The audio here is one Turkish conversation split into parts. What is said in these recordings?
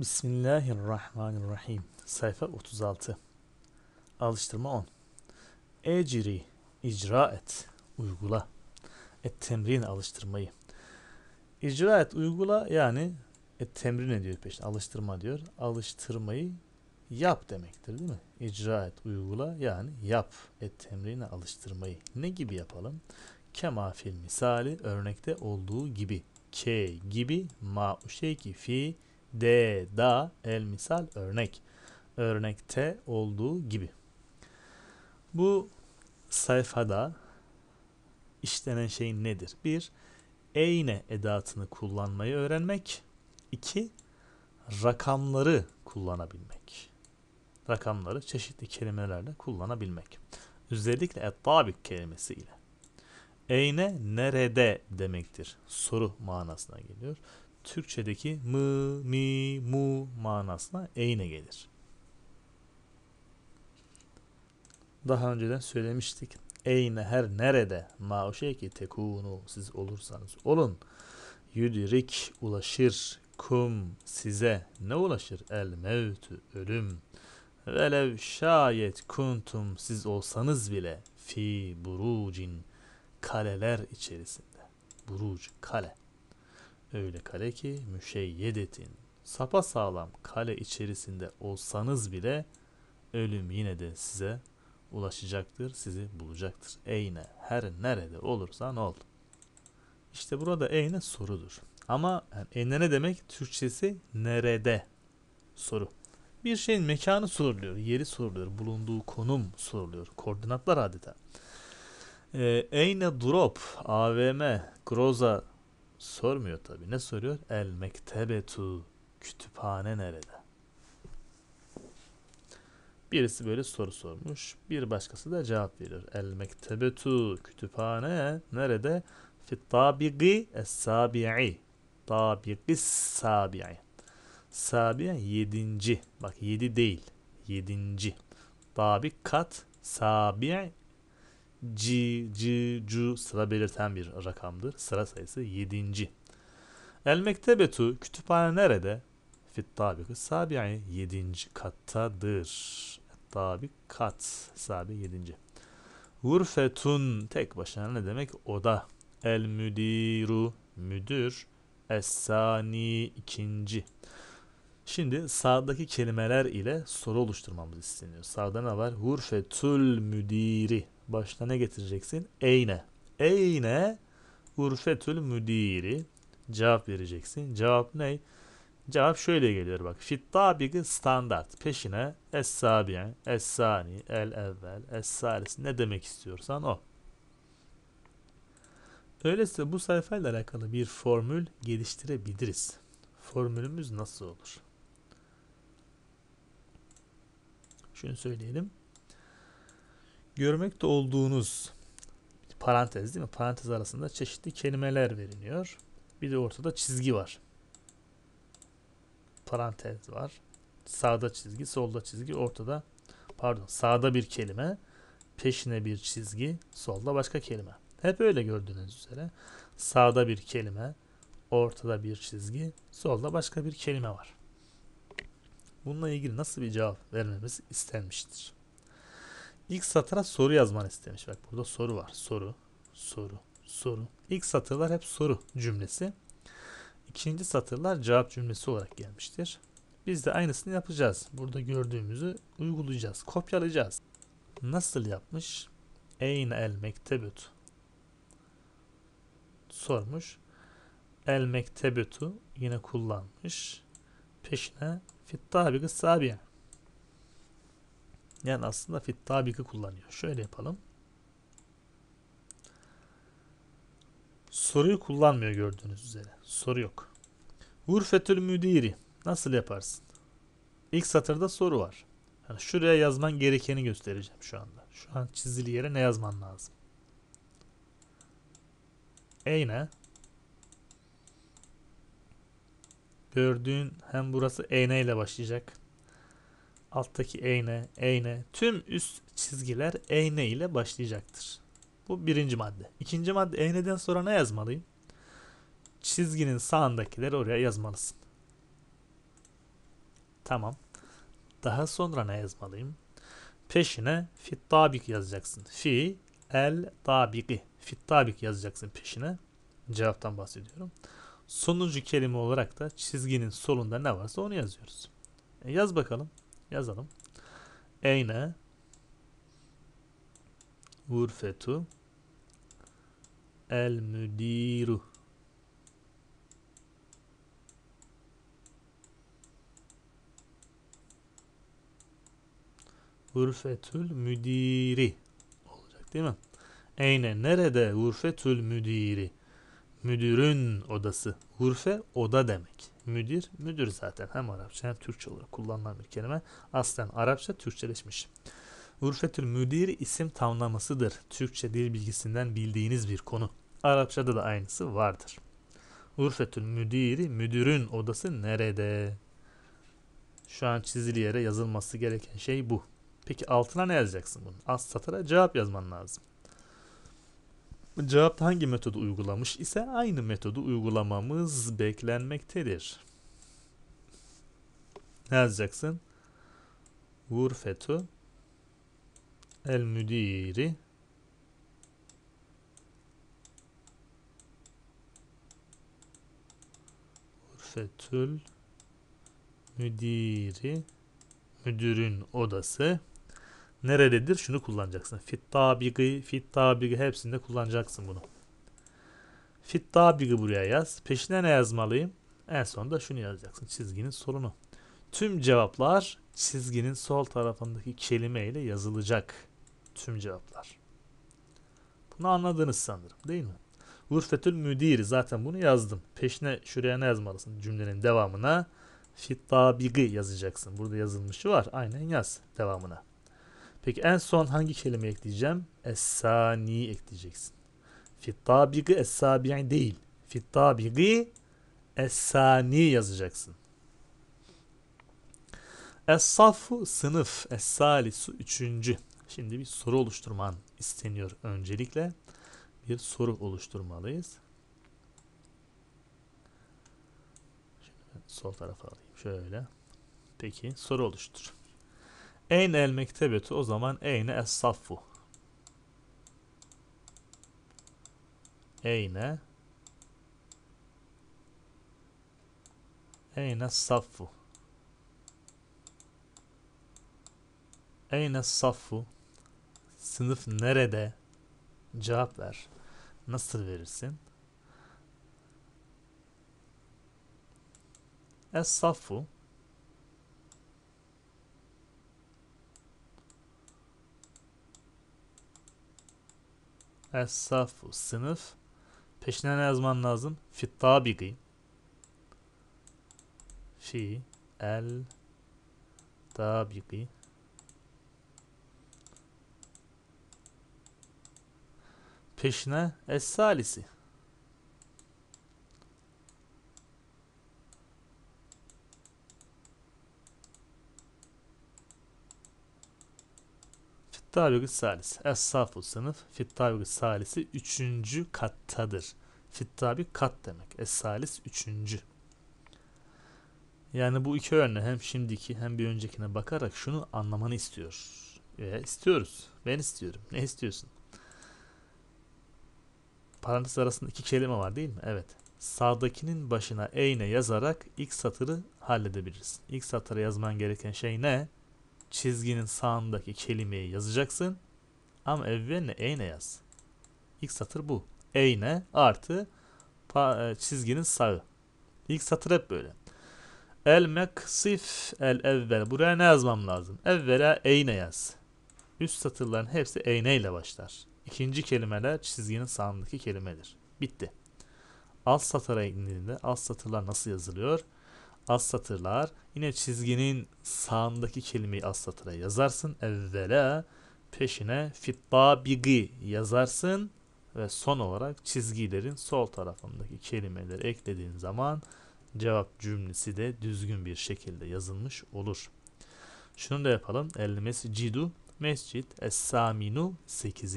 Bismillahirrahmanirrahim. Sayfa 36. Alıştırma 10. Ecri, icra et, uygula. Et temrin alıştırmayı. İcra et, uygula yani et temrin ediyor peşin. Alıştırma diyor. Alıştırmayı yap demektir değil mi? İcra et, uygula yani yap. Et temrine alıştırmayı. Ne gibi yapalım? Kemafil misali örnekte olduğu gibi. K gibi ma uşeki fi D, da, el misal, örnek. Örnekte olduğu gibi. Bu sayfada işlenen şey nedir? Bir, eyne edatını kullanmayı öğrenmek. İki, rakamları kullanabilmek. Rakamları çeşitli kelimelerle kullanabilmek. Özellikle et-tabik kelimesiyle. Eyne nerede demektir. Soru manasına geliyor. Türkçedeki mı, mi, mu manasına eyne gelir. Daha önceden söylemiştik. Eyne her nerede ma ki tekunu siz olursanız olun. yudirik ulaşır kum size ne ulaşır el mevtü ölüm. Velev şayet kuntum siz olsanız bile fi burucin kaleler içerisinde. Buruc kale. Öyle kale ki müşeyyedetin. Sapa sağlam kale içerisinde olsanız bile ölüm yine de size ulaşacaktır, sizi bulacaktır. Eyne her nerede olursan ol. İşte burada eyne sorudur. Ama yani eyne ne demek? Türkçesi nerede soru. Bir şeyin mekanı soruluyor, yeri soruluyor, bulunduğu konum soruluyor. Koordinatlar adeta. Ee, eyne drop, AVM, Groza Sormuyor tabi. Ne soruyor? El mektebetu. Kütüphane nerede? Birisi böyle soru sormuş. Bir başkası da cevap veriyor. El mektebetu. Kütüphane nerede? Fit tabigi es sabi'i. Tabigi sabi'i. Sabiye yedinci. Bak yedi değil. Yedinci. Tabi kat sabiye C, C, C sıra belirten bir rakamdır. Sıra sayısı 7. El mektebetu kütüphane nerede? Fit tabiki sabi 7. kattadır. Tabi kat sabi 7. Gurfetun tek başına ne demek? Oda. El müdiru müdür. Esani ikinci. Şimdi sağdaki kelimeler ile soru oluşturmamız isteniyor. Sağda ne var? Hurfetül müdiri. Başta ne getireceksin? Eyne. Eyne urfetül müdiri. Cevap vereceksin. Cevap ne? Cevap şöyle geliyor bak. Fit tabiki standart. Peşine es sabiyen, el evvel, es Ne demek istiyorsan o. Öyleyse bu sayfayla alakalı bir formül geliştirebiliriz. Formülümüz nasıl olur? Şunu söyleyelim görmekte olduğunuz parantez değil mi? Parantez arasında çeşitli kelimeler veriliyor. Bir de ortada çizgi var. Parantez var. Sağda çizgi, solda çizgi, ortada pardon sağda bir kelime, peşine bir çizgi, solda başka kelime. Hep öyle gördüğünüz üzere sağda bir kelime, ortada bir çizgi, solda başka bir kelime var. Bununla ilgili nasıl bir cevap vermemiz istenmiştir? İlk satıra soru yazman istemiş. Bak burada soru var. Soru, soru, soru. İlk satırlar hep soru cümlesi. İkinci satırlar cevap cümlesi olarak gelmiştir. Biz de aynısını yapacağız. Burada gördüğümüzü uygulayacağız, kopyalayacağız. Nasıl yapmış? Eyne el mektebüt. Sormuş. El mektebütü yine kullanmış. Peşine "Fit tabi, fittabi sabiye. Yani aslında fit tabiki kullanıyor. Şöyle yapalım. Soruyu kullanmıyor gördüğünüz üzere. Soru yok. Hurfetül müdiri. Nasıl yaparsın? İlk satırda soru var. Yani şuraya yazman gerekeni göstereceğim şu anda. Şu an çizili yere ne yazman lazım? Eyne. Gördüğün hem burası eyne ile başlayacak alttaki eğne, eğne, tüm üst çizgiler eğne ile başlayacaktır. Bu birinci madde. İkinci madde eğneden sonra ne yazmalıyım? Çizginin sağındakileri oraya yazmalısın. Tamam. Daha sonra ne yazmalıyım? Peşine fit tabik yazacaksın. Fi el tabiki. Fit tabik yazacaksın peşine. Cevaptan bahsediyorum. Sonuncu kelime olarak da çizginin solunda ne varsa onu yazıyoruz. E yaz bakalım yazalım. Eyne gurfetu el müdiru urfetül müdiri olacak değil mi? Eyne nerede urfetül müdiri? Müdürün odası. Gurfe oda demek müdür, müdür zaten hem Arapça hem Türkçe olarak kullanılan bir kelime. Aslen Arapça Türkçeleşmiş. Urfetül müdir isim tamlamasıdır. Türkçe dil bilgisinden bildiğiniz bir konu. Arapçada da aynısı vardır. Urfetül müdiri müdürün odası nerede? Şu an çizili yere yazılması gereken şey bu. Peki altına ne yazacaksın bunu? Az satıra cevap yazman lazım. Cevap hangi metodu uygulamış ise aynı metodu uygulamamız beklenmektedir. Ne yazacaksın? Vurfetu el müdiri Vurfetül müdiri müdürün odası nerededir? Şunu kullanacaksın. Fit tabigi, hepsinde kullanacaksın bunu. Fit buraya yaz. Peşine ne yazmalıyım? En sonunda şunu yazacaksın. Çizginin sorunu. Tüm cevaplar çizginin sol tarafındaki kelime ile yazılacak. Tüm cevaplar. Bunu anladınız sanırım değil mi? Gurfetül müdiri zaten bunu yazdım. Peşine şuraya ne yazmalısın? Cümlenin devamına fitabigi yazacaksın. Burada yazılmışı var. Aynen yaz devamına. Peki en son hangi kelime ekleyeceğim? Esani ekleyeceksin. Fittabigi esabi'i değil. Fittabigi esani yazacaksın. es sınıf. Es-salisu üçüncü. Şimdi bir soru oluşturman isteniyor öncelikle. Bir soru oluşturmalıyız. Şimdi sol tarafa alayım. Şöyle. Peki soru oluştur. Eyne el mektebetu o zaman eyne es saffu. Eyne Eyne saffu. Eyne saffu. Sınıf nerede? Cevap ver. Nasıl verirsin? Es saffu. es sınıf. Peşine ne yazman lazım? Fittabigi. Fi el tabigi. Peşine es-salisi. Fittavir-i Salis. Esafu sınıf. Fittavir-i Salisi üçüncü kattadır. Fittabi kat demek. Esalis salis üçüncü. Yani bu iki örneği hem şimdiki hem bir öncekine bakarak şunu anlamanı istiyor. E, istiyoruz. Ben istiyorum. Ne istiyorsun? Parantez arasında iki kelime var değil mi? Evet. Sağdakinin başına eyne yazarak ilk satırı halledebiliriz. İlk satıra yazman gereken şey ne? çizginin sağındaki kelimeyi yazacaksın. Ama evveline eyne yaz. İlk satır bu. Eyne artı e, çizginin sağı. İlk satır hep böyle. El meksif el evvel. Buraya ne yazmam lazım? Evvela eyne yaz. Üst satırların hepsi eyne ile başlar. İkinci kelimeler çizginin sağındaki kelimedir. Bitti. Alt satıra indiğinde alt satırlar nasıl yazılıyor? az satırlar. Yine çizginin sağındaki kelimeyi az satıra yazarsın. Evvela peşine fitba bigi yazarsın. Ve son olarak çizgilerin sol tarafındaki kelimeleri eklediğin zaman cevap cümlesi de düzgün bir şekilde yazılmış olur. Şunu da yapalım. El mescidu mescit es-saminu 8.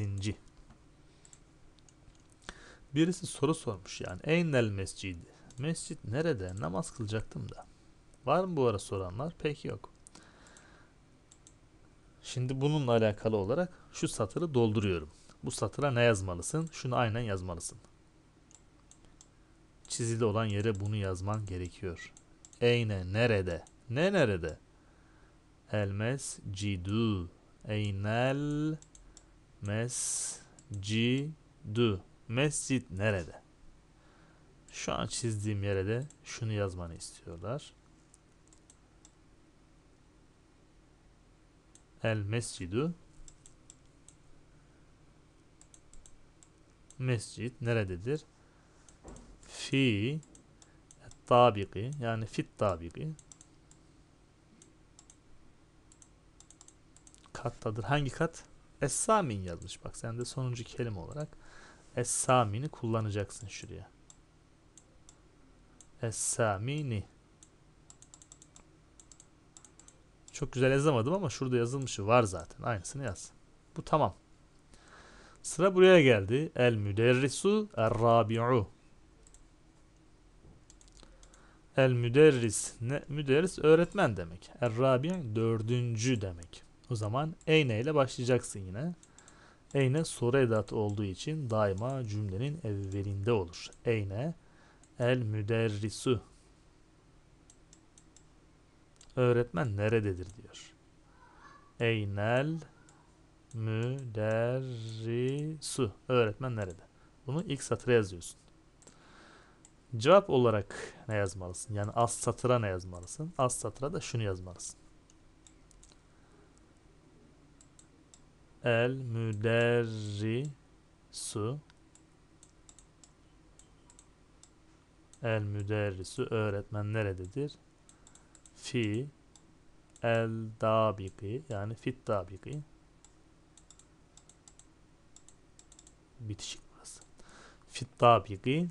Birisi soru sormuş yani. Eynel mescidi? Mescit nerede? Namaz kılacaktım da. Var mı bu ara soranlar? Pek yok. Şimdi bununla alakalı olarak şu satırı dolduruyorum. Bu satıra ne yazmalısın? Şunu aynen yazmalısın. Çizili olan yere bunu yazman gerekiyor. Eyne nerede? Ne nerede? El mescidu. Eynel mescidu. Mescit nerede? Şu an çizdiğim yere de şunu yazmanı istiyorlar. El mescidu Mescid nerededir? Fi tabiqi, yani fit tabiqi. kattadır. Hangi kat? Essamin yazmış. Bak sen de sonuncu kelime olarak Essamin'i kullanacaksın şuraya es Çok güzel yazamadım ama şurada yazılmışı var zaten. Aynısını yaz. Bu tamam. Sıra buraya geldi. El müderrisu er-rabi'u. El müderris. Ne? Müderris öğretmen demek. Er rabi dördüncü demek. O zaman eyne ile başlayacaksın yine. Eyne soru edatı olduğu için daima cümlenin evvelinde olur. Eyne El müderrisu. Öğretmen nerededir diyor. Eynel müderrisu. Öğretmen nerede? Bunu ilk satıra yazıyorsun. Cevap olarak ne yazmalısın? Yani az satıra ne yazmalısın? Az satıra da şunu yazmalısın. El müderrisu El müderrisu öğretmen nerededir? Fi el dabiki yani fit dabiki bitişik burası. Fit dabiki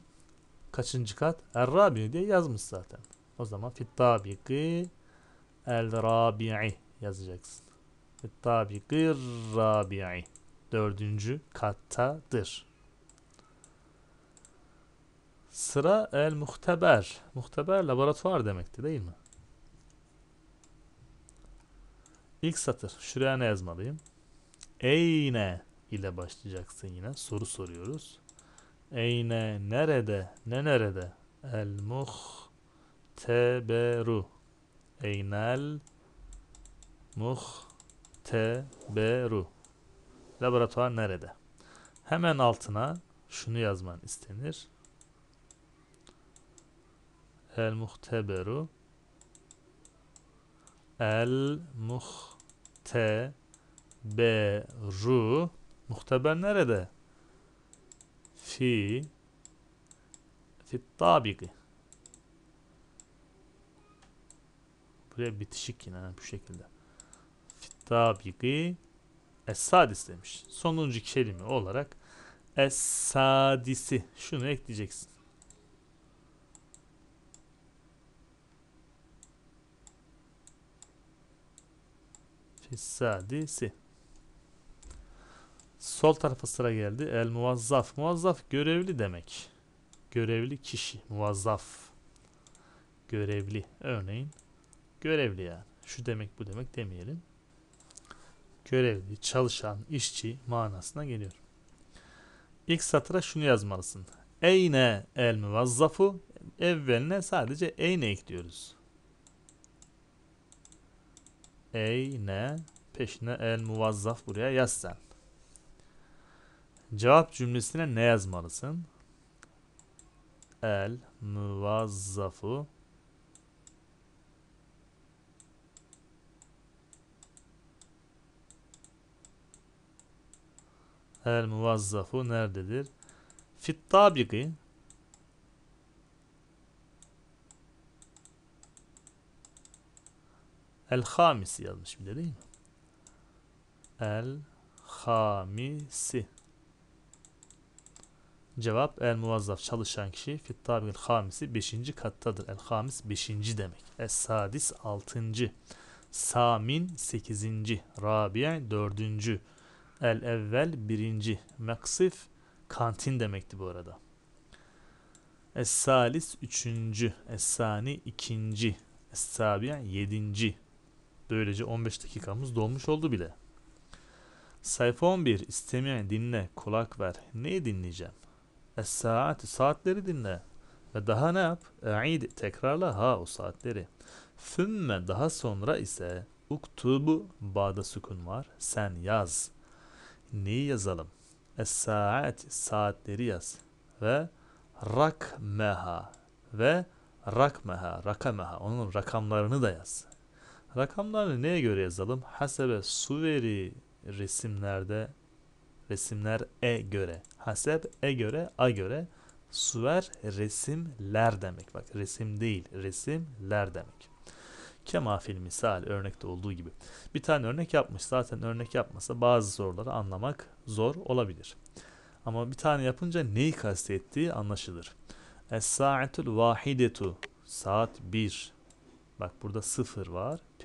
kaçıncı kat? El rabi diye yazmış zaten. O zaman fit dabiki el rabi'i yazacaksın. Fit dabiki rabi'i dördüncü kattadır. Sıra el muhteber. Muhteber laboratuvar demekti değil mi? İlk satır. Şuraya ne yazmalıyım? Eyne ile başlayacaksın yine. Soru soruyoruz. Eyne nerede? Ne nerede? El muhteberu. Eynel muhteberu. Laboratuvar nerede? Hemen altına şunu yazman istenir. El muhteberu El muhteberu Muhteber nerede? Fi Fi tabiki Buraya bitişik yine bu şekilde. Fi tabiki Es-sadis demiş. Sonuncu kelime olarak esadisi. Şunu ekleyeceksin. Fissadisi. Sol tarafa sıra geldi. El muvazzaf. Muvazzaf görevli demek. Görevli kişi. Muvazzaf. Görevli. Örneğin görevli yani. Şu demek bu demek demeyelim. Görevli, çalışan, işçi manasına geliyor. İlk satıra şunu yazmalısın. Eyne el muvazzafu evveline sadece eyne ekliyoruz. Ey ne peşine el muvazzaf buraya yaz sen. Cevap cümlesine ne yazmalısın? El muvazzafu El muvazzafu nerededir? Fit tabiki El hamisi yazmış bir de değil mi? El hamisi. Cevap el muvazzaf çalışan kişi fit tabil hamisi 5. kattadır. El hamis 5. demek. Es sadis 6. Samin 8. Rabia 4. El evvel 1. Maksif kantin demekti bu arada. Es salis 3. Es sani 2. Es sabiya 7. Böylece 15 dakikamız dolmuş oldu bile. Sayfa 11 istemeyen dinle, kulak ver. Neyi dinleyeceğim? Es saati, saatleri dinle. Ve daha ne yap? E'id, tekrarla ha o saatleri. Fümme daha sonra ise uktubu bağda sükun var. Sen yaz. Neyi yazalım? Es saat, saatleri yaz. Ve rakmeha ve rakmeha, rakameha. Onun rakamlarını da yaz. Rakamlarını neye göre yazalım? Hasebe suveri resimlerde resimler e göre. Haseb e göre, a göre. Suver resimler demek. Bak resim değil, resimler demek. Kema fil misal örnekte olduğu gibi. Bir tane örnek yapmış. Zaten örnek yapmasa bazı soruları anlamak zor olabilir. Ama bir tane yapınca neyi kastettiği anlaşılır. Es-sa'atul vahidetu. Saat 1. Bak burada sıfır var.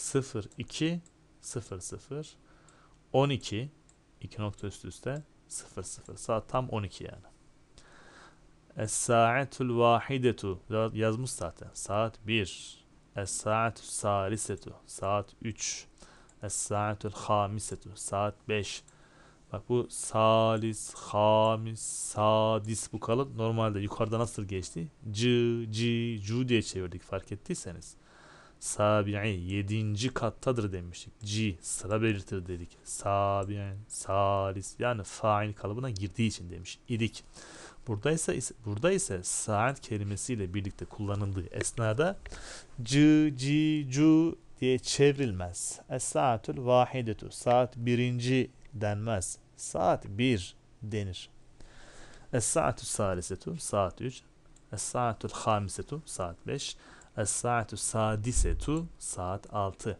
0 2 0 0 12 2 nokta üst üste 0 0 saat tam 12 yani. Es saatul vahidetu yazmış zaten. Saat 1. Es saatü salisetu saat 3. Es saatul hamisetu saat 5. Bak bu salis, hamis, sadis bu kalıp normalde yukarıda nasıl geçti? C, c, cu diye çevirdik fark ettiyseniz. Sabi'i yedinci kattadır demiştik. C sıra belirtir dedik. Sabi'in salis yani fail kalıbına girdiği için demiş idik. Burada ise burada ise saat kelimesiyle birlikte kullanıldığı esnada c, c, cu diye çevrilmez. Es saatül vahidetu saat birinci denmez. Saat bir denir. Es saatü salisetu saat üç. Es saatül hamisetu saat beş. Es-saatu sadisetu saat 6.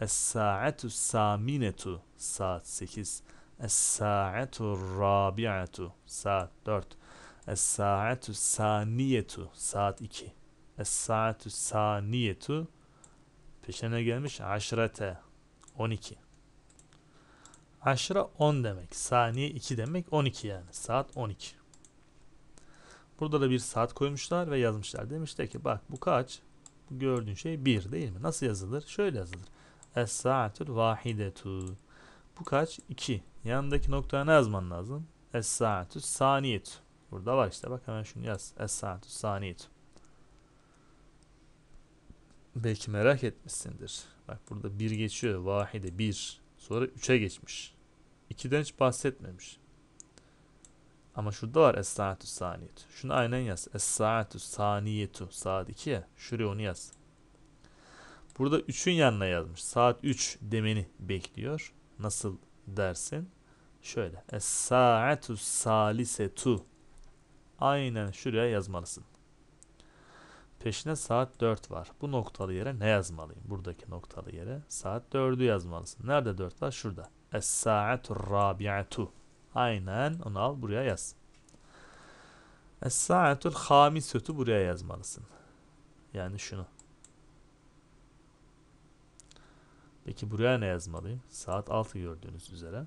Es-saatu saminetu saat 8. Es-saatu rabiatu saat 4. Es-saatu saniyetu saat 2. Es-saatu saniyetu peşine gelmiş aşrete 12. Aşra 10 demek. Saniye 2 demek. 12 yani. Saat 12. Burada da bir saat koymuşlar ve yazmışlar. Demişler ki bak bu kaç? Bu gördüğün şey 1 değil mi? Nasıl yazılır? Şöyle yazılır. Es-saatül vahidetu. Bu kaç? 2. Yanındaki noktaya ne yazman lazım? Es-saatü saniyetu. Burada var işte bak hemen şunu yaz. Es-saatü saniyetu. Belki merak etmişsindir. Bak burada 1 geçiyor. Vahide 1. Sonra 3'e geçmiş. 2'den hiç bahsetmemiş. Ama şurada var es-saatü saniyetu. Şunu aynen yaz. Es-saatü saniyetu. Saat 2 ya. Şuraya onu yaz. Burada 3'ün yanına yazmış. Saat 3 demeni bekliyor. Nasıl dersin? Şöyle. Es-saatü salisetu. Aynen şuraya yazmalısın. Peşine saat 4 var. Bu noktalı yere ne yazmalıyım? Buradaki noktalı yere saat 4'ü yazmalısın. Nerede 4 var? Şurada. Es-saatü rabiatu. Aynen onu al buraya yaz. Es-sa'atul hamisetu buraya yazmalısın. Yani şunu. Peki buraya ne yazmalıyım? Saat 6 gördüğünüz üzere.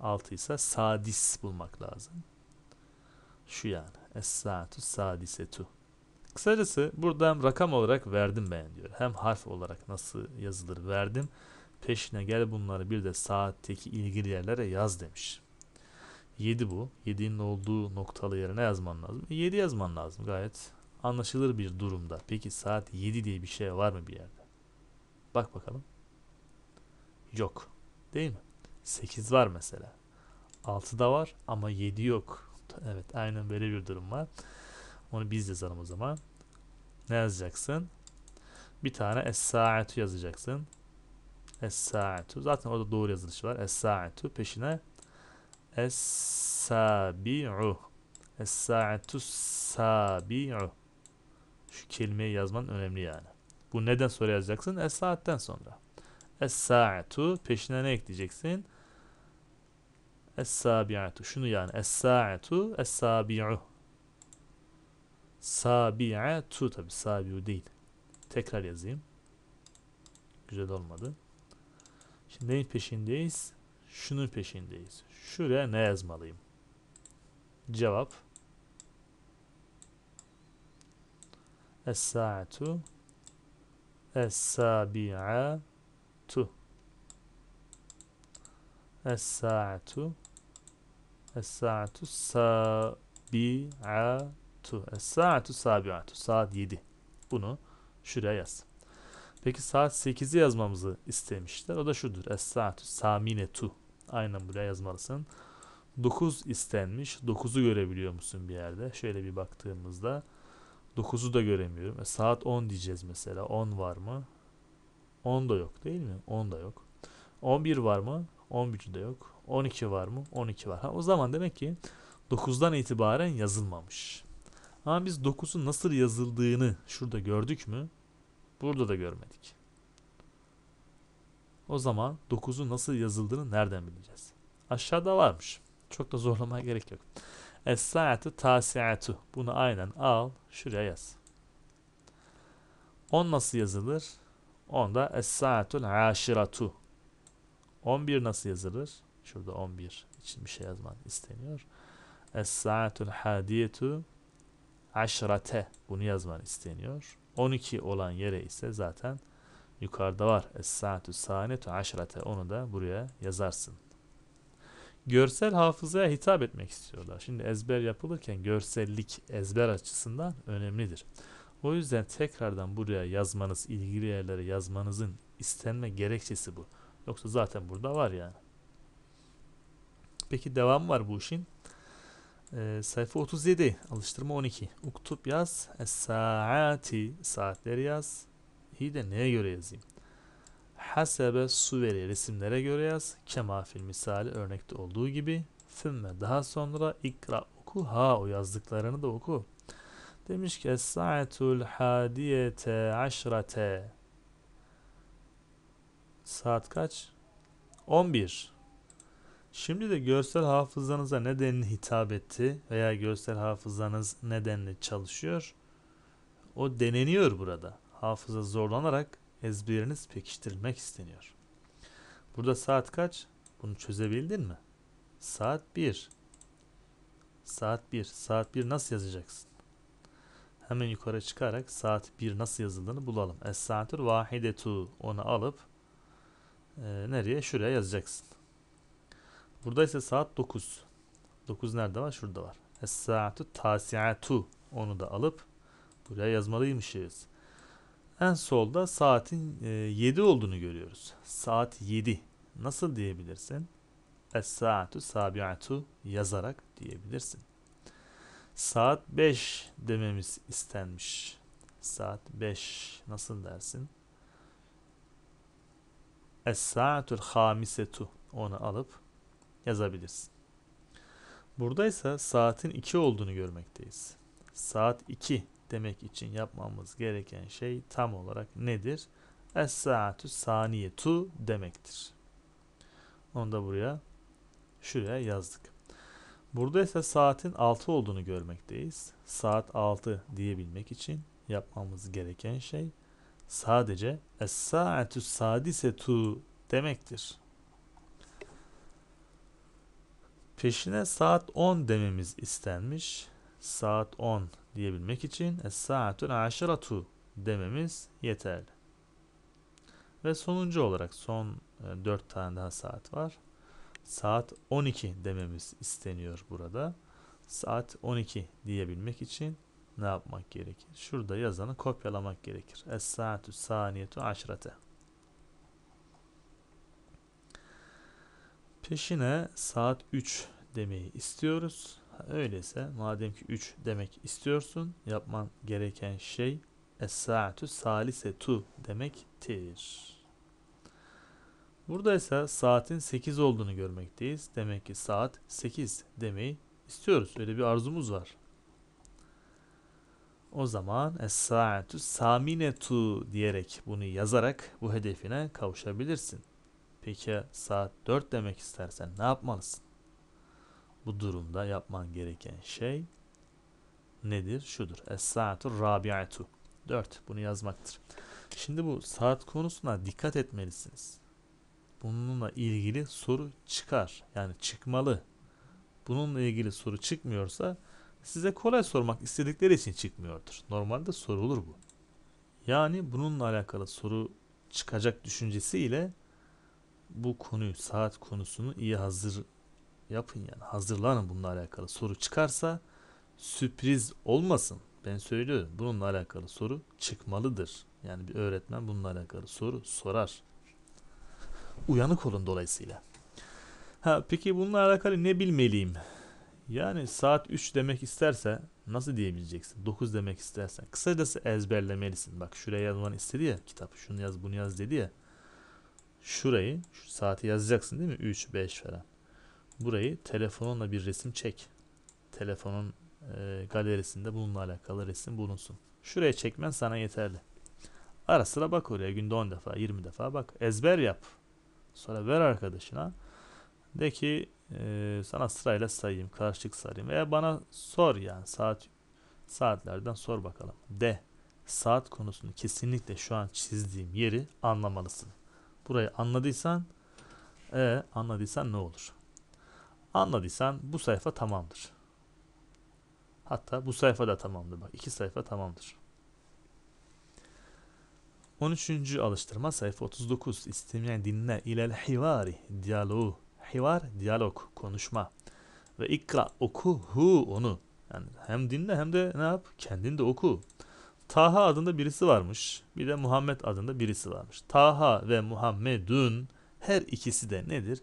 6 ise sadis bulmak lazım. Şu yani. Es-saatu sadisetu. Kısacası burada hem rakam olarak verdim ben diyor. Hem harf olarak nasıl yazılır verdim. Peşine gel bunları bir de saatteki ilgili yerlere yaz demiş. 7 bu. 7'nin olduğu noktalı ne yazman lazım. 7 e, yazman lazım gayet anlaşılır bir durumda. Peki saat 7 diye bir şey var mı bir yerde? Bak bakalım. Yok. Değil mi? 8 var mesela. 6 da var ama 7 yok. Evet aynen böyle bir durum var. Onu biz yazalım o zaman. Ne yazacaksın? Bir tane es-saatu yazacaksın. Es-saatu. Zaten orada doğru yazılışı var. Es-saatu. Peşine Es-sabi'u. Es-sa'atu sabi'u. Şu kelimeyi yazman önemli yani. Bu neden sonra yazacaksın? Es-saatten sonra. Es-sa'atu peşine ne ekleyeceksin? Es-sabi'atu. Şunu yani. Es-sa'atu es-sabi'u. Sabi'atu tabi. Sabi'u değil. Tekrar yazayım. Güzel olmadı. Şimdi neyin peşindeyiz? Şunun peşindeyiz. Şuraya ne yazmalıyım? Cevap Es-sa'atu Es-sabi'atu Es-sa'atu Es-sa'atu sabi'atu Es-sa'atu sabi'atu Saat 7. Bunu şuraya yaz. Peki saat 8'i yazmamızı istemişler. O da şudur. Es-sa'atu saminetu Aynen buraya yazmalısın. 9 istenmiş. 9'u görebiliyor musun bir yerde? Şöyle bir baktığımızda 9'u da göremiyorum. E, saat 10 diyeceğiz mesela. 10 var mı? 10 da yok değil mi? 10 da yok. 11 var mı? 11 de yok. 12 var mı? 12 var. Ha, o zaman demek ki 9'dan itibaren yazılmamış. Ama biz 9'un nasıl yazıldığını şurada gördük mü? Burada da görmedik. O zaman 9'u nasıl yazıldığını nereden bileceğiz? Aşağıda varmış. Çok da zorlamaya gerek yok. Es-saatu tasiatu. Bunu aynen al, şuraya yaz. 10 nasıl yazılır? 10 da es-saatul aşiratu. 11 nasıl yazılır? Şurada 11 için bir şey yazman isteniyor. Es-saatul hadiyetu aşrate. Bunu yazman isteniyor. 12 olan yere ise zaten Yukarıda var. Es-saatü saniyetu aşrate. Onu da buraya yazarsın. Görsel hafızaya hitap etmek istiyorlar. Şimdi ezber yapılırken görsellik ezber açısından önemlidir. O yüzden tekrardan buraya yazmanız, ilgili yerlere yazmanızın istenme gerekçesi bu. Yoksa zaten burada var yani. Peki devam var bu işin. Ee, sayfa 37, alıştırma 12. Uktub yaz, es-saati, saatleri yaz, hi de neye göre yazayım? Hasebe suveri resimlere göre yaz. Kema fil misali örnekte olduğu gibi. Fümme daha sonra ikra oku ha o yazdıklarını da oku. Demiş ki Es-sa'atul hadiyete aşrate Saat kaç? 11. Şimdi de görsel hafızanıza nedenli hitap etti veya görsel hafızanız nedenli çalışıyor. O deneniyor burada hafıza zorlanarak ezberiniz pekiştirilmek isteniyor. Burada saat kaç? Bunu çözebildin mi? Saat 1. Saat 1. Saat 1 nasıl yazacaksın? Hemen yukarı çıkarak saat 1 nasıl yazıldığını bulalım. Es-saatür vahidetu. Onu alıp e, nereye? Şuraya yazacaksın. Burada ise saat 9. 9 nerede var? Şurada var. Es-saatü tasiatu. Onu da alıp buraya yazmalıymışız. En solda saatin 7 e, olduğunu görüyoruz. Saat 7. Nasıl diyebilirsin? Es-saatu sabi'atu yazarak diyebilirsin. Saat 5 dememiz istenmiş. Saat 5 nasıl dersin? Es-saatul hamisetu onu alıp yazabilirsin. Buradaysa saatin 2 olduğunu görmekteyiz. Saat 2 demek için yapmamız gereken şey tam olarak nedir? Es saatü saniye tu demektir. Onu da buraya şuraya yazdık. Burada ise saatin 6 olduğunu görmekteyiz. Saat 6 diyebilmek için yapmamız gereken şey sadece es saatü sadise tu demektir. Peşine saat 10 dememiz istenmiş saat 10 diyebilmek için es saatun aşiratu dememiz yeterli. Ve sonuncu olarak son 4 e, tane daha saat var. Saat 12 dememiz isteniyor burada. Saat 12 diyebilmek için ne yapmak gerekir? Şurada yazanı kopyalamak gerekir. Es saatü saniyetu aşrate. Peşine saat 3 demeyi istiyoruz. Öyleyse madem ki 3 demek istiyorsun yapman gereken şey Es-sa'atu salisetu demektir. Burada ise saatin 8 olduğunu görmekteyiz. Demek ki saat 8 demeyi istiyoruz. Öyle bir arzumuz var. O zaman Es-sa'atu saminetu diyerek bunu yazarak bu hedefine kavuşabilirsin. Peki saat 4 demek istersen ne yapmalısın? Bu durumda yapman gereken şey nedir? Şudur. es saatu rabi'atu. 4. Bunu yazmaktır. Şimdi bu saat konusuna dikkat etmelisiniz. Bununla ilgili soru çıkar. Yani çıkmalı. Bununla ilgili soru çıkmıyorsa size kolay sormak istedikleri için çıkmıyordur. Normalde sorulur bu. Yani bununla alakalı soru çıkacak düşüncesiyle bu konuyu, saat konusunu iyi hazır Yapın yani hazırlanın bununla alakalı soru çıkarsa sürpriz olmasın. Ben söylüyorum bununla alakalı soru çıkmalıdır. Yani bir öğretmen bununla alakalı soru sorar. Uyanık olun dolayısıyla. Ha peki bununla alakalı ne bilmeliyim? Yani saat 3 demek isterse nasıl diyebileceksin? 9 demek istersen. Kısacası ezberlemelisin. Bak şuraya yazman istedi ya kitap. Şunu yaz bunu yaz dedi ya. Şurayı şu saati yazacaksın değil mi? 3, 5 falan burayı telefonunla bir resim çek. Telefonun e, galerisinde bununla alakalı resim bulunsun. Şuraya çekmen sana yeterli. Ara sıra bak oraya günde 10 defa 20 defa bak ezber yap. Sonra ver arkadaşına. De ki e, sana sırayla sayayım karşılık sarayım veya bana sor yani saat saatlerden sor bakalım. De saat konusunu kesinlikle şu an çizdiğim yeri anlamalısın. Burayı anladıysan e, anladıysan ne olur? Anladıysan bu sayfa tamamdır. Hatta bu sayfa da tamamdır. Bak iki sayfa tamamdır. 13. alıştırma sayfa 39. İstemeyen dinle. İlel hivari. Diyaloğu. Hivar, diyalog, konuşma. Ve ikra, oku, hu onu. Yani hem dinle hem de ne yap? Kendin de oku. Taha adında birisi varmış. Bir de Muhammed adında birisi varmış. Taha ve Muhammedun her ikisi de nedir?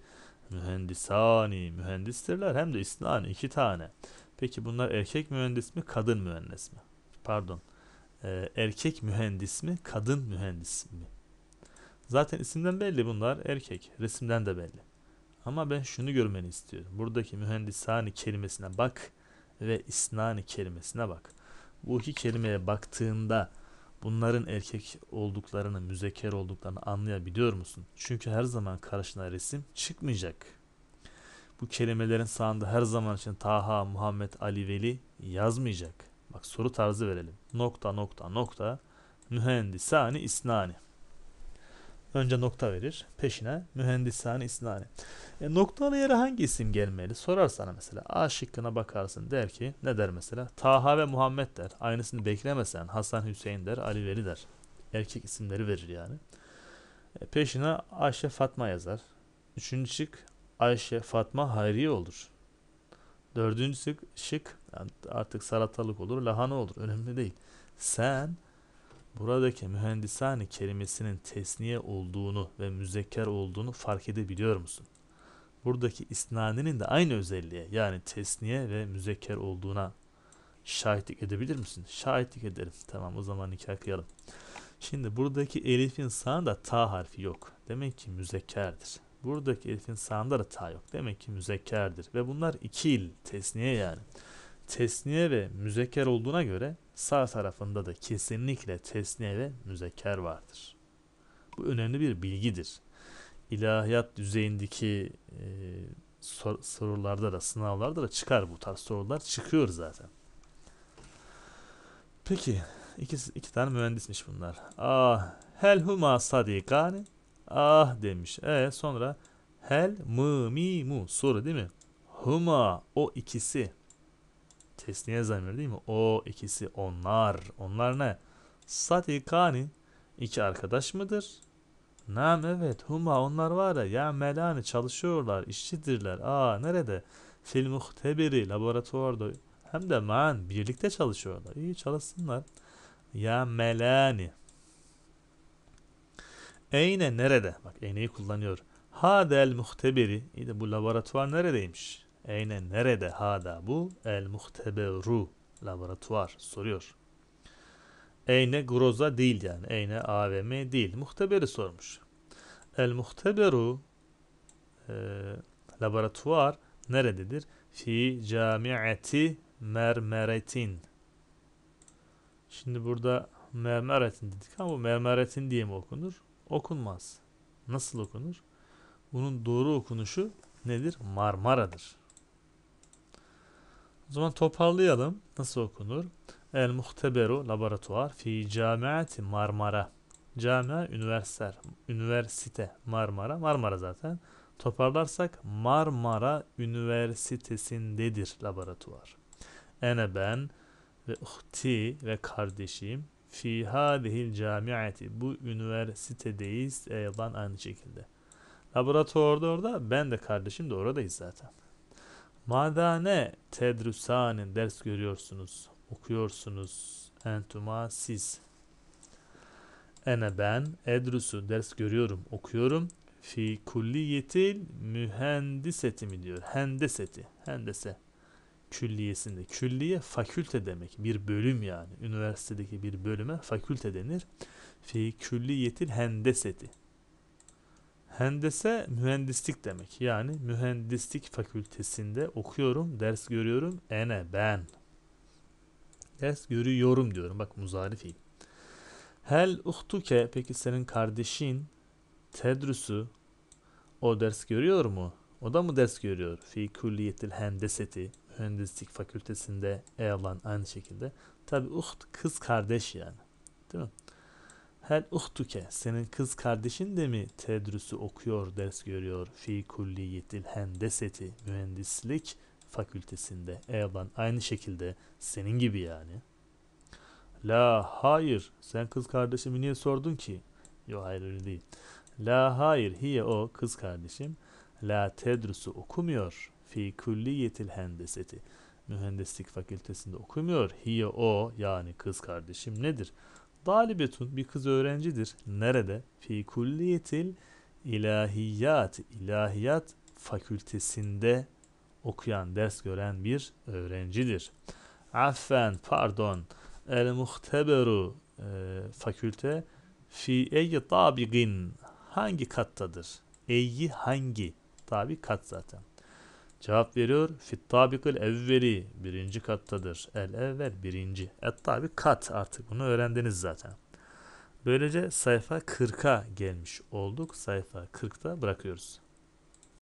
mühendisani mühendistirler hem de isnani iki tane. Peki bunlar erkek mühendis mi kadın mühendis mi? Pardon. Ee, erkek mühendis mi kadın mühendis mi? Zaten isimden belli bunlar erkek. Resimden de belli. Ama ben şunu görmeni istiyorum. Buradaki mühendisani kelimesine bak ve isnani kelimesine bak. Bu iki kelimeye baktığında Bunların erkek olduklarını, müzeker olduklarını anlayabiliyor musun? Çünkü her zaman karşına resim çıkmayacak. Bu kelimelerin sağında her zaman için Taha, Muhammed, Ali, Veli yazmayacak. Bak soru tarzı verelim. Nokta nokta nokta mühendisani isnani. Önce nokta verir. Peşine mühendisane isnani. E, noktalı yere hangi isim gelmeli? Sorar sana mesela. A şıkkına bakarsın. Der ki ne der mesela? Taha ve Muhammed der. Aynısını beklemesen Hasan Hüseyin der. Ali Veli der. Erkek isimleri verir yani. E, peşine Ayşe Fatma yazar. Üçüncü şık Ayşe Fatma Hayriye olur. Dördüncü şık, şık artık salatalık olur, lahana olur. Önemli değil. Sen buradaki mühendisane kelimesinin tesniye olduğunu ve müzekker olduğunu fark edebiliyor musun? Buradaki isnaninin de aynı özelliğe yani tesniye ve müzekker olduğuna şahitlik edebilir misin? Şahitlik ederim. Tamam o zaman nikah kıyalım. Şimdi buradaki elifin sağında ta harfi yok. Demek ki müzekkerdir. Buradaki elifin sağında da ta yok. Demek ki müzekkerdir. Ve bunlar iki il Tesniye yani. Tesniye ve müzekker olduğuna göre Sağ tarafında da kesinlikle tesniye ve müzekker vardır. Bu önemli bir bilgidir. İlahiyat düzeyindeki e, sor- sorularda da sınavlarda da çıkar bu tarz sorular çıkıyor zaten. Peki iki, iki tane mühendismiş bunlar. Ah hel huma sadikani ah demiş. E sonra hel mı mi mu soru değil mi? Huma o ikisi Tesniye zamir değil mi? O ikisi onlar. Onlar ne? Satikani iki arkadaş mıdır? Nam evet huma onlar var ya ya melani çalışıyorlar işçidirler. Aa nerede? Fil muhtebiri laboratuvarda hem de man birlikte çalışıyorlar. İyi çalışsınlar. Ya melani. Eyne nerede? Bak eyneyi kullanıyor. Hadel muhtebiri. İyi de bu laboratuvar neredeymiş? Eyne nerede hada bu? El muhteberu laboratuvar soruyor. Eyne groza değil yani. Eyne AVM değil. Muhteberi sormuş. El muhteberu e, laboratuvar nerededir? Fi camiati mermeretin. Şimdi burada mermeretin dedik ama bu mermeretin diye mi okunur? Okunmaz. Nasıl okunur? Bunun doğru okunuşu nedir? Marmara'dır. O zaman toparlayalım. Nasıl okunur? El muhteberu laboratuvar fi camiati Marmara. Camia üniversiter, üniversite Marmara. Marmara zaten. Toparlarsak Marmara Üniversitesi'ndedir laboratuvar. Ene ben ve uhti ve kardeşim fi hadihil camiati bu üniversitedeyiz eydan aynı şekilde. Laboratuvarda orada ben de kardeşim de oradayız zaten. Madane tedrusanin ders görüyorsunuz, okuyorsunuz. Entuma siz. Ene ben edrusu ders görüyorum, okuyorum. Fi kulliyetil mühendiseti mi diyor? Hendeseti, hendese külliyesinde. Külliye fakülte demek. Bir bölüm yani. Üniversitedeki bir bölüme fakülte denir. Fi kulliyetil hendeseti. Hendese mühendislik demek. Yani mühendislik fakültesinde okuyorum, ders görüyorum. Ene ben. Ders görüyorum diyorum. Bak muzari fiil. Hel uhtuke peki senin kardeşin tedrüsü o ders görüyor mu? O da mı ders görüyor? Fi külliyetil hendeseti mühendislik fakültesinde e alan aynı şekilde. Tabi uht kız kardeş yani. Değil mi? Hel uhtuke senin kız kardeşin de mi tedrüsü okuyor, ders görüyor fi kulliyetil hendeseti mühendislik fakültesinde. Eban aynı şekilde senin gibi yani. La hayır sen kız kardeşimi niye sordun ki? Yok hayır öyle değil. La hayır hiye o kız kardeşim la tedrüsü okumuyor fi kulliyetil hendeseti mühendislik fakültesinde okumuyor. Hiye o yani kız kardeşim nedir? Dalibetun bir kız öğrencidir. Nerede? Fi kulliyetil ilahiyat. İlahiyat fakültesinde okuyan, ders gören bir öğrencidir. Affen, pardon. El muhteberu e, fakülte fi eyyi tabigin hangi kattadır? Eyyi hangi? Tabi kat zaten. Cevap veriyor. Fit tabikil evveli. Birinci kattadır. El evvel birinci. Et tabi kat artık bunu öğrendiniz zaten. Böylece sayfa 40'a gelmiş olduk. Sayfa 40'ta bırakıyoruz.